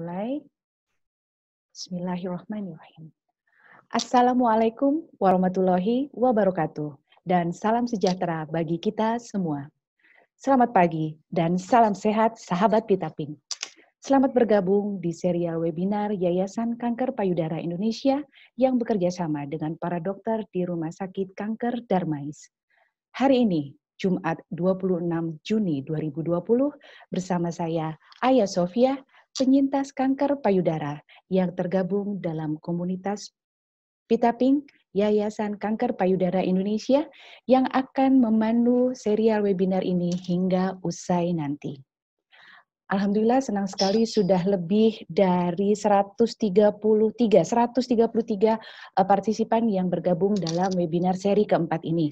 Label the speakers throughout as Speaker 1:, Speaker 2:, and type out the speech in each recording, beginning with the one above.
Speaker 1: mulai. Bismillahirrahmanirrahim. Assalamualaikum warahmatullahi wabarakatuh dan salam sejahtera bagi kita semua. Selamat pagi dan salam sehat sahabat Pita Pitaping. Selamat bergabung di serial webinar Yayasan Kanker Payudara Indonesia yang bekerja sama dengan para dokter di Rumah Sakit Kanker Darmais. Hari ini, Jumat 26 Juni 2020, bersama saya Ayah Sofia penyintas kanker payudara yang tergabung dalam komunitas Pita Pink Yayasan Kanker Payudara Indonesia yang akan memandu serial webinar ini hingga usai nanti. Alhamdulillah senang sekali sudah lebih dari 133 133 eh, partisipan yang bergabung dalam webinar seri keempat ini.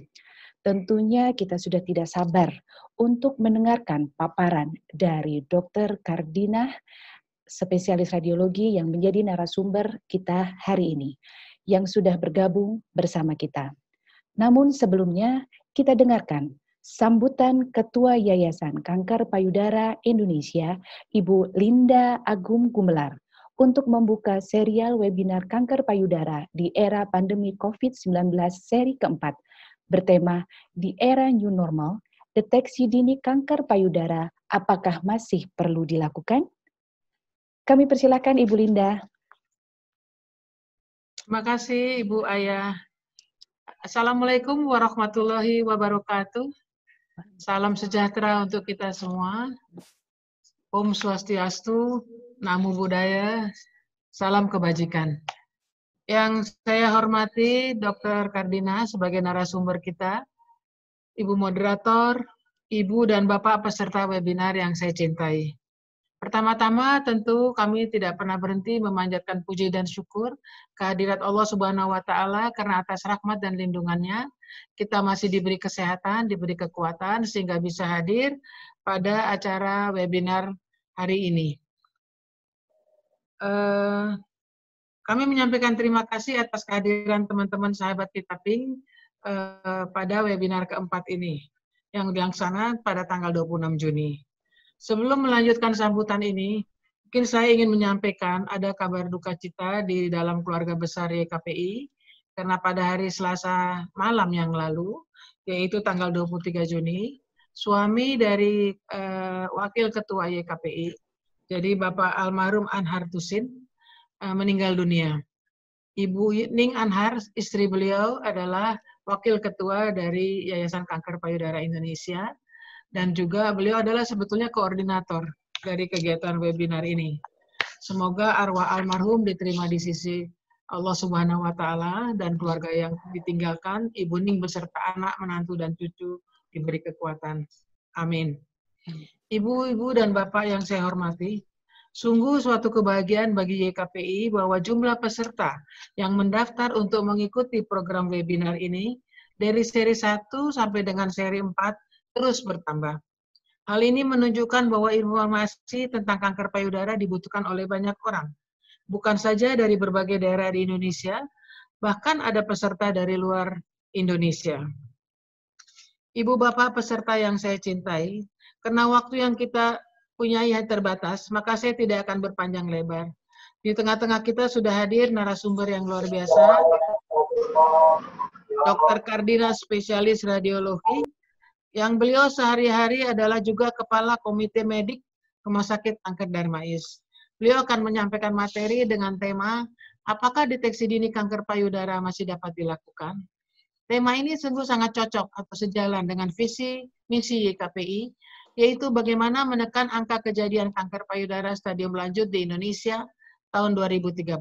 Speaker 1: Tentunya kita sudah tidak sabar untuk mendengarkan paparan dari Dr. Kardina, spesialis radiologi yang menjadi narasumber kita hari ini, yang sudah bergabung bersama kita. Namun sebelumnya, kita dengarkan sambutan Ketua Yayasan Kanker Payudara Indonesia, Ibu Linda Agum Gumelar, untuk membuka serial webinar kanker payudara di era pandemi COVID-19 seri keempat bertema di era new normal, deteksi dini kanker payudara apakah masih perlu dilakukan? Kami persilahkan Ibu Linda.
Speaker 2: Terima kasih Ibu Ayah. Assalamualaikum warahmatullahi wabarakatuh. Salam sejahtera untuk kita semua. Om Swastiastu, Namo Buddhaya, salam kebajikan. Yang saya hormati Dr. Kardina sebagai narasumber kita, Ibu Moderator, Ibu dan Bapak peserta webinar yang saya cintai. Pertama-tama tentu kami tidak pernah berhenti memanjatkan puji dan syukur kehadirat Allah Subhanahu wa taala karena atas rahmat dan lindungannya kita masih diberi kesehatan, diberi kekuatan sehingga bisa hadir pada acara webinar hari ini. Eh, kami menyampaikan terima kasih atas kehadiran teman-teman sahabat kita Pink eh, pada webinar keempat ini yang dilaksanakan pada tanggal 26 Juni. Sebelum melanjutkan sambutan ini, mungkin saya ingin menyampaikan ada kabar duka cita di dalam keluarga besar YKPI karena pada hari Selasa malam yang lalu, yaitu tanggal 23 Juni, suami dari eh, Wakil Ketua YKPI, jadi Bapak Almarhum Anhar Tusin, Eh, meninggal dunia. Ibu Ning Anhar, istri beliau adalah wakil ketua dari Yayasan Kanker Payudara Indonesia dan juga beliau adalah sebetulnya koordinator dari kegiatan webinar ini. Semoga arwah almarhum diterima di sisi Allah Subhanahu wa taala dan keluarga yang ditinggalkan, Ibu Ning beserta anak, menantu dan cucu diberi kekuatan. Amin. Ibu-ibu dan bapak yang saya hormati, Sungguh suatu kebahagiaan bagi YKPI bahwa jumlah peserta yang mendaftar untuk mengikuti program webinar ini dari seri 1 sampai dengan seri 4 terus bertambah. Hal ini menunjukkan bahwa informasi tentang kanker payudara dibutuhkan oleh banyak orang. Bukan saja dari berbagai daerah di Indonesia, bahkan ada peserta dari luar Indonesia. Ibu bapak peserta yang saya cintai, karena waktu yang kita punya yang terbatas, maka saya tidak akan berpanjang lebar. Di tengah-tengah kita sudah hadir narasumber yang luar biasa, Dr. Kardina spesialis radiologi, yang beliau sehari-hari adalah juga Kepala Komite Medik Rumah Sakit Angker Darmais. Beliau akan menyampaikan materi dengan tema, apakah deteksi dini kanker payudara masih dapat dilakukan? Tema ini sungguh sangat cocok atau sejalan dengan visi misi YKPI yaitu bagaimana menekan angka kejadian kanker payudara stadium lanjut di Indonesia tahun 2030.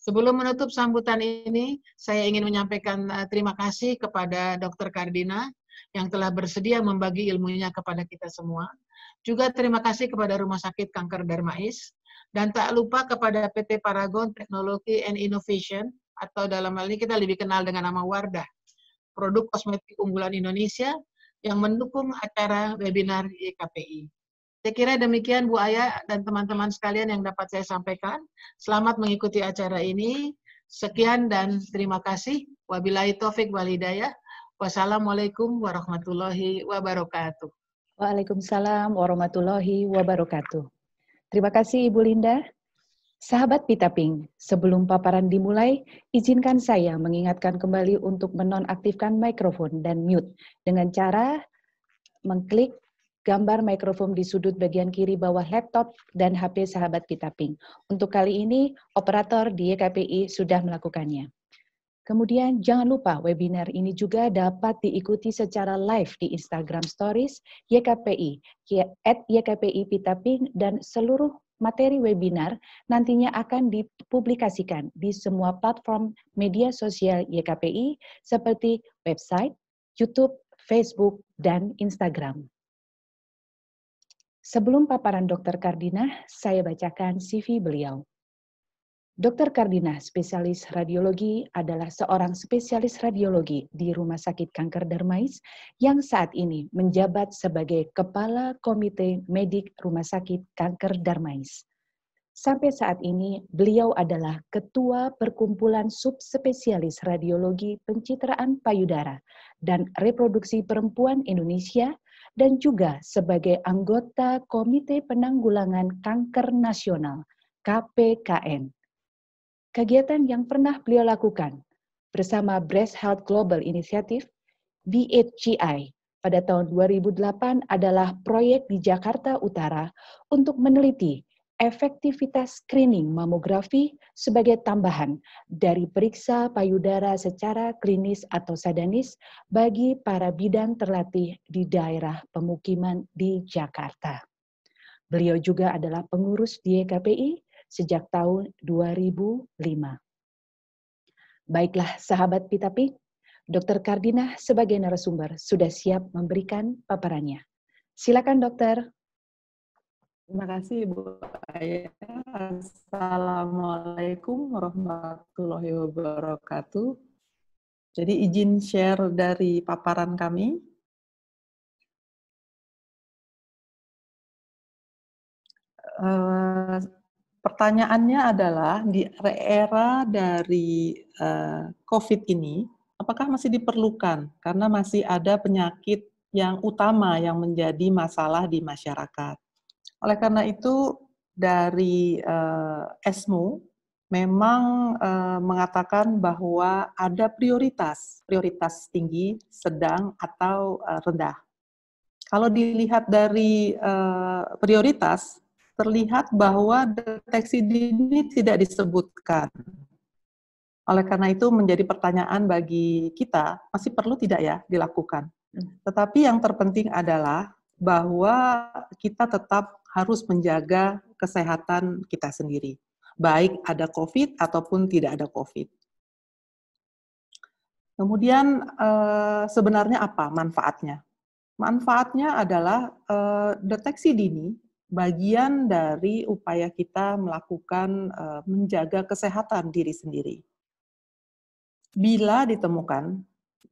Speaker 2: Sebelum menutup sambutan ini, saya ingin menyampaikan eh, terima kasih kepada Dr. Kardina yang telah bersedia membagi ilmunya kepada kita semua. Juga terima kasih kepada Rumah Sakit Kanker Darmais dan tak lupa kepada PT Paragon Technology and Innovation atau dalam hal ini kita lebih kenal dengan nama Wardah, produk kosmetik unggulan Indonesia yang mendukung acara webinar YKPI. Saya kira demikian Bu Aya dan teman-teman sekalian yang dapat saya sampaikan. Selamat mengikuti acara ini. Sekian dan terima kasih. Wabillahi taufik walhidayah. Wassalamualaikum warahmatullahi wabarakatuh.
Speaker 1: Waalaikumsalam warahmatullahi wabarakatuh. Terima kasih Ibu Linda. Sahabat Pita Pink, sebelum paparan dimulai, izinkan saya mengingatkan kembali untuk menonaktifkan mikrofon dan mute dengan cara mengklik gambar mikrofon di sudut bagian kiri bawah laptop dan HP sahabat Pita Pink. Untuk kali ini, operator di YKPI e sudah melakukannya. Kemudian jangan lupa webinar ini juga dapat diikuti secara live di Instagram Stories YKPI, e at YKPI e Pitaping, dan seluruh materi webinar nantinya akan dipublikasikan di semua platform media sosial YKPI seperti website, YouTube, Facebook, dan Instagram. Sebelum paparan Dr. Kardina, saya bacakan CV beliau. Dr. Kardina, spesialis radiologi, adalah seorang spesialis radiologi di Rumah Sakit Kanker Darmais yang saat ini menjabat sebagai Kepala Komite Medik Rumah Sakit Kanker Darmais. Sampai saat ini, beliau adalah Ketua Perkumpulan Subspesialis Radiologi Pencitraan Payudara dan Reproduksi Perempuan Indonesia dan juga sebagai anggota Komite Penanggulangan Kanker Nasional, KPKN kegiatan yang pernah beliau lakukan bersama Breast Health Global Initiative, BHGI, pada tahun 2008 adalah proyek di Jakarta Utara untuk meneliti efektivitas screening mamografi sebagai tambahan dari periksa payudara secara klinis atau sadanis bagi para bidan terlatih di daerah pemukiman di Jakarta. Beliau juga adalah pengurus di YKPI sejak tahun 2005. Baiklah sahabat Pitapi, Dr. Kardina sebagai narasumber sudah siap memberikan paparannya. Silakan dokter. Terima kasih Bu
Speaker 3: Ayah. Assalamualaikum warahmatullahi wabarakatuh.
Speaker 2: Jadi izin share dari paparan kami. Uh,
Speaker 3: pertanyaannya adalah di era dari uh, COVID ini, apakah masih diperlukan? Karena masih ada penyakit yang utama yang menjadi masalah di masyarakat. Oleh karena itu, dari uh, eh, ESMO memang uh, mengatakan bahwa ada prioritas, prioritas tinggi, sedang, atau uh, rendah. Kalau dilihat dari uh, prioritas, terlihat bahwa deteksi dini tidak disebutkan. Oleh karena itu menjadi pertanyaan bagi kita, masih perlu tidak ya dilakukan? Hmm. Tetapi yang terpenting adalah bahwa kita tetap harus menjaga kesehatan kita sendiri, baik ada COVID ataupun tidak ada COVID. Kemudian eh, sebenarnya apa manfaatnya? Manfaatnya adalah eh, deteksi dini bagian dari upaya kita melakukan eh, menjaga kesehatan diri sendiri. Bila ditemukan,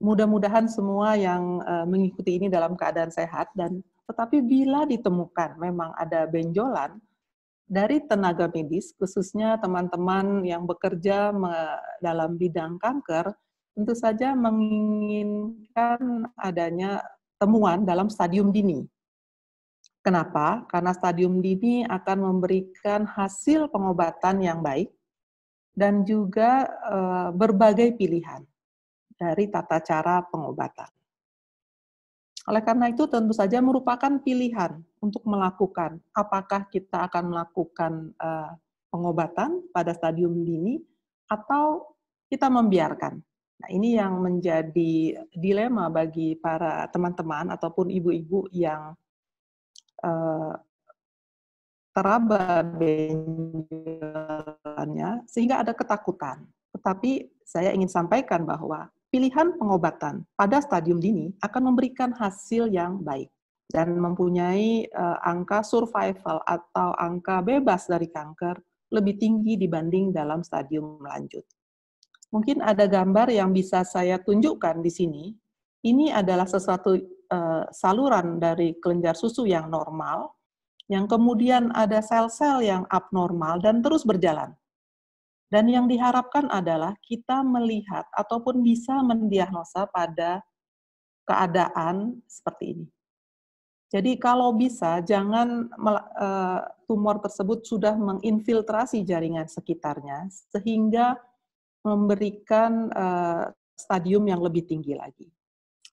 Speaker 3: mudah-mudahan semua yang eh, mengikuti ini dalam keadaan sehat dan tetapi bila ditemukan memang ada benjolan dari tenaga medis khususnya teman-teman yang bekerja dalam bidang kanker tentu saja menginginkan adanya temuan dalam stadium dini Kenapa? Karena stadium dini akan memberikan hasil pengobatan yang baik dan juga eh, berbagai pilihan dari tata cara pengobatan. Oleh karena itu, tentu saja merupakan pilihan untuk melakukan apakah kita akan melakukan eh, pengobatan pada stadium dini atau kita membiarkan. Nah, ini yang menjadi dilema bagi para teman-teman ataupun ibu-ibu yang Eh, teraba benjolannya sehingga ada ketakutan. Tetapi saya ingin sampaikan bahwa pilihan pengobatan pada stadium dini akan memberikan hasil yang baik dan mempunyai eh, angka survival atau angka bebas dari kanker lebih tinggi dibanding dalam stadium lanjut. Mungkin ada gambar yang bisa saya tunjukkan di sini. Ini adalah sesuatu Eh, saluran dari kelenjar susu yang normal, yang kemudian ada sel-sel yang abnormal dan terus berjalan. Dan yang diharapkan adalah kita melihat ataupun bisa mendiagnosa pada keadaan seperti ini. Jadi kalau bisa jangan eh, tumor tersebut sudah menginfiltrasi jaringan sekitarnya sehingga memberikan eh, stadium yang lebih tinggi lagi.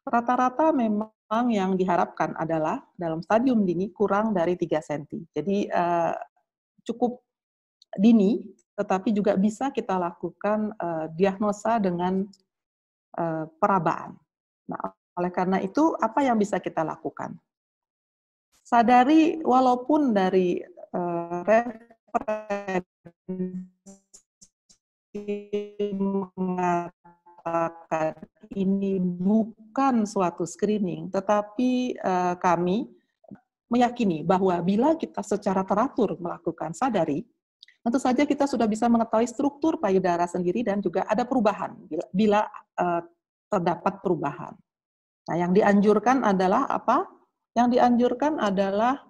Speaker 3: Rata-rata memang memang yang diharapkan adalah dalam stadium dini kurang dari 3 cm. Jadi uh, cukup dini, tetapi juga bisa kita lakukan uh, diagnosa dengan uh, perabaan. Nah, oleh karena itu, apa yang bisa kita lakukan? Sadari walaupun dari uh, referensi mengatakan ini bukan suatu screening, tetapi uh, kami meyakini bahwa bila kita secara teratur melakukan sadari, tentu saja kita sudah bisa mengetahui struktur payudara sendiri dan juga ada perubahan bila, bila uh, terdapat perubahan. Nah, yang dianjurkan adalah apa? Yang dianjurkan adalah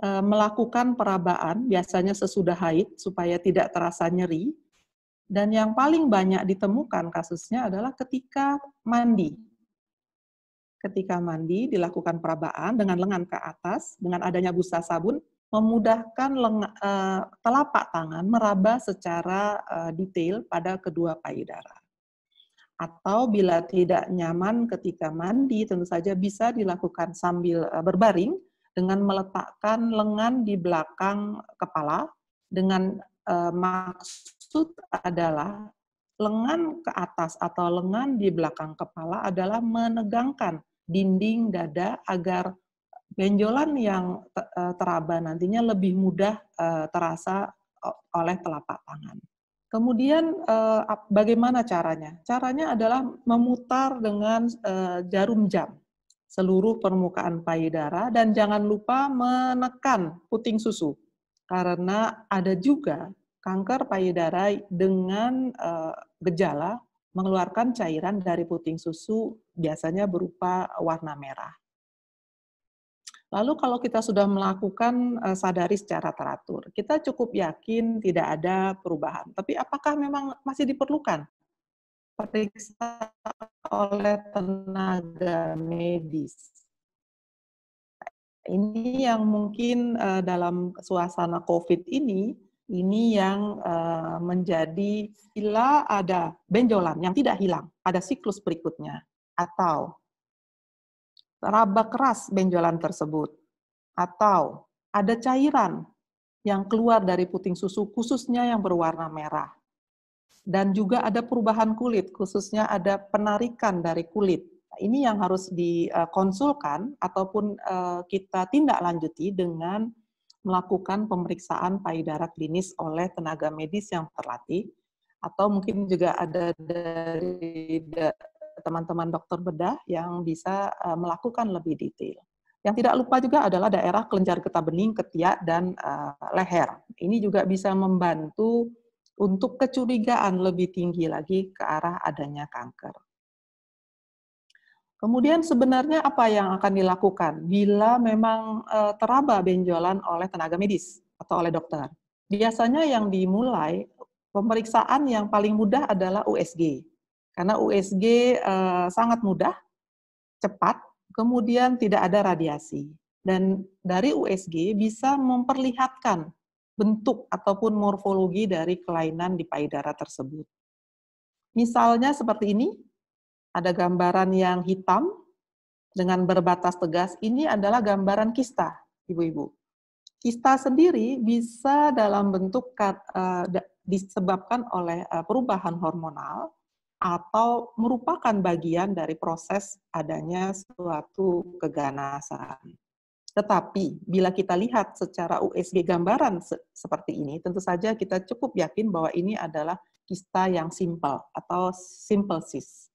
Speaker 3: uh, melakukan perabaan biasanya sesudah haid supaya tidak terasa nyeri dan yang paling banyak ditemukan kasusnya adalah ketika mandi. Ketika mandi dilakukan perabaan dengan lengan ke atas, dengan adanya busa sabun, memudahkan lenga, uh, telapak tangan meraba secara uh, detail pada kedua payudara. Atau bila tidak nyaman ketika mandi, tentu saja bisa dilakukan sambil uh, berbaring dengan meletakkan lengan di belakang kepala dengan maksud maksud adalah lengan ke atas atau lengan di belakang kepala adalah menegangkan dinding dada agar benjolan yang eh, teraba nantinya lebih mudah eh, terasa oleh telapak tangan. Kemudian eh, bagaimana caranya? Caranya adalah memutar dengan jarum jam seluruh permukaan payudara dan jangan lupa menekan puting susu karena ada juga kanker payudara dengan eh, gejala mengeluarkan cairan dari puting susu biasanya berupa warna merah. Lalu kalau kita sudah melakukan eh, sadari secara teratur, kita cukup yakin tidak ada perubahan. Tapi apakah memang masih diperlukan periksa oleh tenaga medis? Ini yang mungkin eh, dalam suasana COVID ini ini yang uh, menjadi bila ada benjolan yang tidak hilang pada siklus berikutnya atau raba keras benjolan tersebut atau ada cairan yang keluar dari puting susu khususnya yang berwarna merah dan juga ada perubahan kulit khususnya ada penarikan dari kulit ini yang harus dikonsulkan eh, ataupun eh, kita tindak lanjuti dengan melakukan pemeriksaan payudara klinis oleh tenaga medis yang terlatih, atau mungkin juga ada dari teman-teman dokter bedah yang bisa e, melakukan lebih detail. Yang tidak lupa juga adalah daerah kelenjar getah bening, ketiak, dan e, leher. Ini juga bisa membantu untuk kecurigaan lebih tinggi lagi ke arah adanya kanker. Kemudian sebenarnya apa yang akan dilakukan bila memang eh, teraba benjolan oleh tenaga medis atau oleh dokter? Biasanya yang dimulai pemeriksaan yang paling mudah adalah USG. Karena USG eh, sangat mudah, cepat, kemudian tidak ada radiasi. Dan dari USG bisa memperlihatkan bentuk ataupun morfologi dari kelainan di payudara tersebut. Misalnya seperti ini, ada gambaran yang hitam dengan berbatas tegas. Ini adalah gambaran kista, ibu-ibu. Kista sendiri bisa dalam bentuk uh, disebabkan oleh uh, perubahan hormonal atau merupakan bagian dari proses adanya suatu keganasan. Tetapi bila kita lihat secara USG gambaran se seperti ini, tentu saja kita cukup yakin bahwa ini adalah kista yang simple atau simple cyst.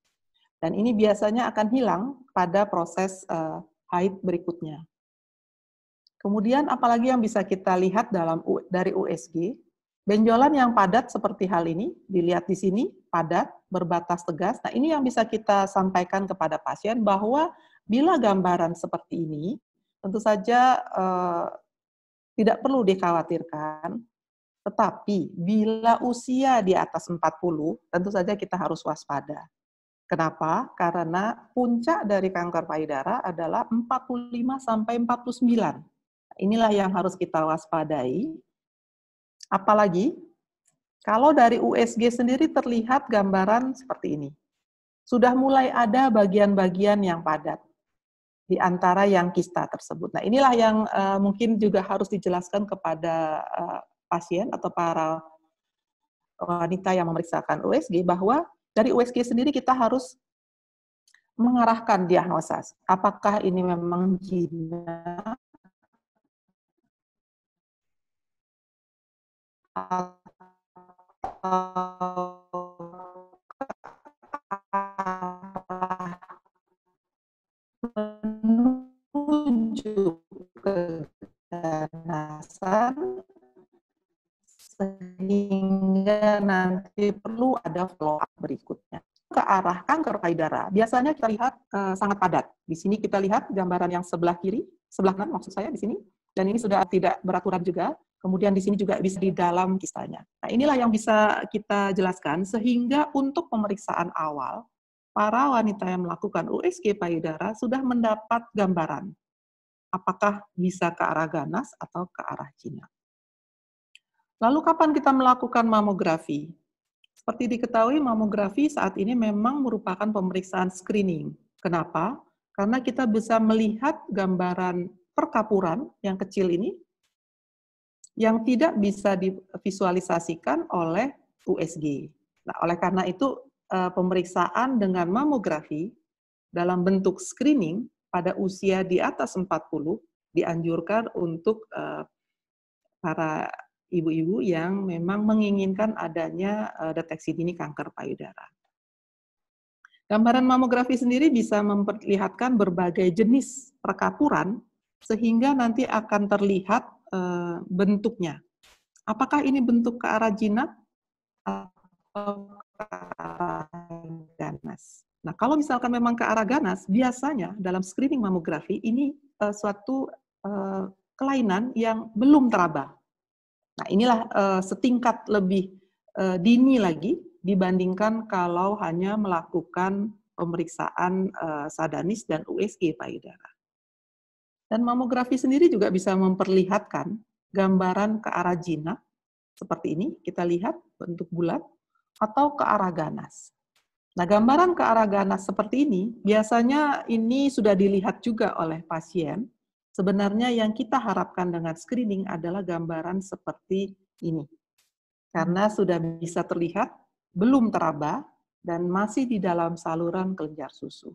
Speaker 3: Dan ini biasanya akan hilang pada proses uh, haid berikutnya. Kemudian apalagi yang bisa kita lihat dalam dari USG, benjolan yang padat seperti hal ini, dilihat di sini, padat, berbatas tegas. Nah, ini yang bisa kita sampaikan kepada pasien bahwa bila gambaran seperti ini, tentu saja eh, tidak perlu dikhawatirkan. Tetapi bila usia di atas 40, tentu saja kita harus waspada. Kenapa? Karena puncak dari kanker payudara adalah 45 sampai 49. Inilah yang harus kita waspadai. Apalagi kalau dari USG sendiri terlihat gambaran seperti ini. Sudah mulai ada bagian-bagian yang padat di antara yang kista tersebut. Nah, inilah yang uh, mungkin juga harus dijelaskan kepada uh, pasien atau para wanita yang memeriksakan USG bahwa dari USG sendiri kita harus
Speaker 2: mengarahkan diagnosa. Apakah ini memang gina
Speaker 3: payudara. Biasanya kita lihat uh, sangat padat. Di sini kita lihat gambaran yang sebelah kiri, sebelah kanan maksud saya di sini, dan ini sudah tidak beraturan juga. Kemudian di sini juga bisa di dalam kisahnya. Nah inilah yang bisa kita jelaskan sehingga untuk pemeriksaan awal para wanita yang melakukan USG payudara sudah mendapat gambaran apakah bisa ke arah ganas atau ke arah jinak. Lalu kapan kita melakukan mamografi? Seperti diketahui, mamografi saat ini memang merupakan pemeriksaan screening. Kenapa? Karena kita bisa melihat gambaran perkapuran yang kecil ini yang tidak bisa divisualisasikan oleh USG. Nah, oleh karena itu eh, pemeriksaan dengan mamografi dalam bentuk screening pada usia di atas 40 dianjurkan untuk eh, para ibu-ibu yang memang menginginkan adanya eh, deteksi dini kanker payudara. Gambaran mamografi sendiri bisa memperlihatkan berbagai jenis perkapuran sehingga nanti akan terlihat eh, bentuknya. Apakah ini bentuk ke arah jinak
Speaker 2: atau ke
Speaker 3: arah ganas? Nah, kalau misalkan memang ke arah ganas, biasanya dalam screening mamografi ini eh, suatu kelainan yang belum teraba Nah, inilah uh, setingkat lebih uh, dini lagi dibandingkan kalau hanya melakukan pemeriksaan uh, sadanis dan USG, payudara. Dan mamografi sendiri juga bisa memperlihatkan gambaran ke arah jinak seperti ini, kita lihat bentuk bulat atau ke arah ganas. Nah, gambaran ke arah ganas seperti ini biasanya ini sudah dilihat juga oleh pasien Sebenarnya yang kita harapkan dengan screening adalah gambaran seperti ini. Karena sudah bisa terlihat, belum teraba, dan masih di dalam saluran kelenjar susu.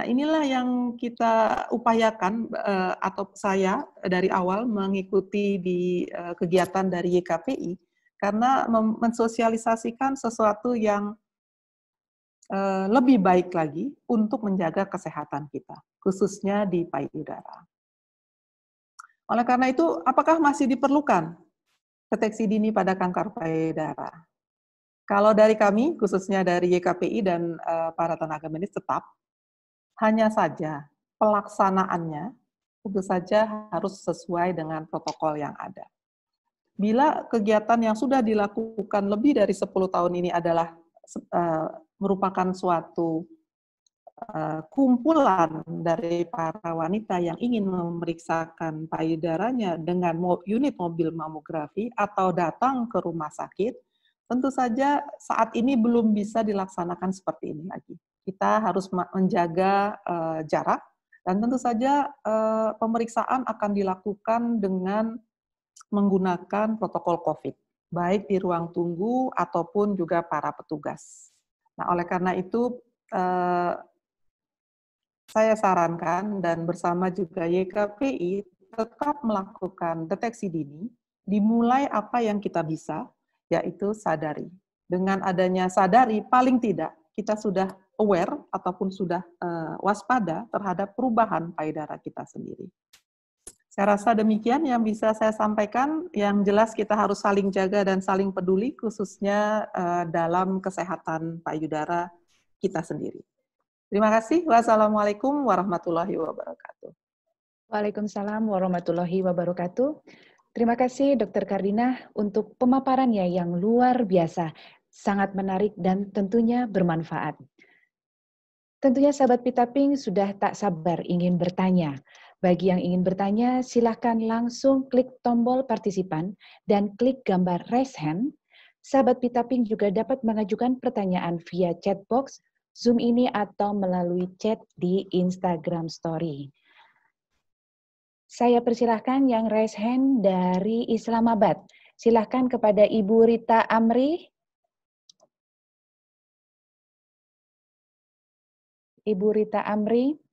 Speaker 3: Nah, inilah yang kita upayakan eh, atau saya dari awal mengikuti di eh, kegiatan dari YKPI karena mensosialisasikan sesuatu yang eh, lebih baik lagi untuk menjaga kesehatan kita, khususnya di payudara. Oleh karena itu, apakah masih diperlukan deteksi dini pada kanker payudara? Kalau dari kami, khususnya dari YKPI dan eh, para tenaga medis tetap, hanya saja pelaksanaannya tentu saja harus sesuai dengan protokol yang ada. Bila kegiatan yang sudah dilakukan lebih dari 10 tahun ini adalah eh, merupakan suatu Eh, kumpulan dari para wanita yang ingin memeriksakan payudaranya dengan unit mobil mamografi atau datang ke rumah sakit, tentu saja saat ini belum bisa dilaksanakan seperti ini lagi. Kita harus menjaga eh, jarak dan tentu saja eh, pemeriksaan akan dilakukan dengan menggunakan protokol COVID, baik di ruang tunggu ataupun juga para petugas. Nah, oleh karena itu saya sarankan dan bersama juga YKPI tetap melakukan deteksi dini, dimulai apa yang kita bisa, yaitu sadari. Dengan adanya sadari, paling tidak kita sudah aware ataupun sudah uh, waspada terhadap perubahan payudara kita sendiri. Saya rasa demikian yang bisa saya sampaikan. Yang jelas kita harus saling jaga dan saling peduli, khususnya uh, dalam kesehatan payudara kita sendiri. Terima kasih. Wassalamualaikum warahmatullahi wabarakatuh. Waalaikumsalam
Speaker 1: warahmatullahi wabarakatuh. Terima kasih Dr. Kardina untuk pemaparannya yang luar biasa, sangat menarik dan tentunya bermanfaat. Tentunya sahabat Pitaping sudah tak sabar ingin bertanya. Bagi yang ingin bertanya, silahkan langsung klik tombol partisipan dan klik gambar raise hand. Sahabat Pitaping juga dapat mengajukan pertanyaan via chat box Zoom ini atau melalui chat di Instagram Story. Saya persilahkan yang raise hand dari Islamabad. Silahkan kepada Ibu Rita Amri.
Speaker 2: Ibu Rita Amri.